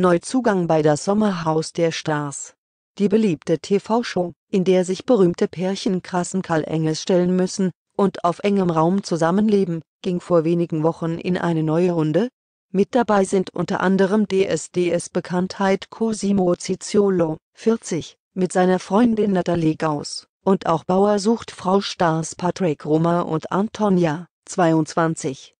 Neuzugang bei das Sommerhaus der Stars. Die beliebte TV-Show, in der sich berühmte Pärchen krassen Karl-Engels stellen müssen und auf engem Raum zusammenleben, ging vor wenigen Wochen in eine neue Runde. Mit dabei sind unter anderem DSDS-Bekanntheit Cosimo Cicciolo, 40, mit seiner Freundin Natalie Gauss, und auch Bauer sucht Frau Stars Patrick Roma und Antonia, 22.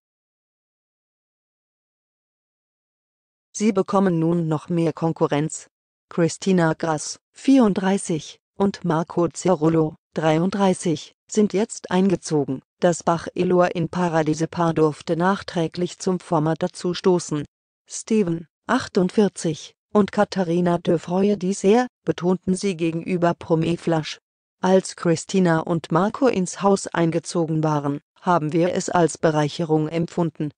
Sie bekommen nun noch mehr Konkurrenz. Christina Grass, 34, und Marco Cerullo, 33, sind jetzt eingezogen. Das Bach Bachelor in Paradise Paar durfte nachträglich zum Format dazu stoßen. Steven, 48, und Katharina de Freue sehr, betonten sie gegenüber Promeflash. Als Christina und Marco ins Haus eingezogen waren, haben wir es als Bereicherung empfunden,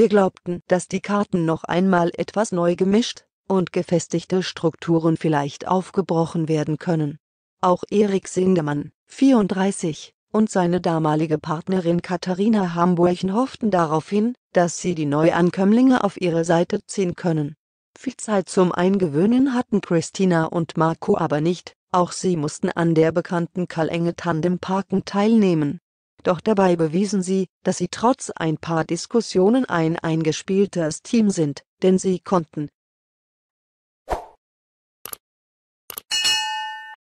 wir glaubten, dass die Karten noch einmal etwas neu gemischt und gefestigte Strukturen vielleicht aufgebrochen werden können. Auch Erik Sindemann, 34, und seine damalige Partnerin Katharina Hamburchen hofften darauf hin, dass sie die Neuankömmlinge auf ihre Seite ziehen können. Viel Zeit zum Eingewöhnen hatten Christina und Marco aber nicht, auch sie mussten an der bekannten Kalenge Tandem Parken teilnehmen doch dabei bewiesen sie, dass sie trotz ein paar Diskussionen ein eingespieltes Team sind, denn sie konnten,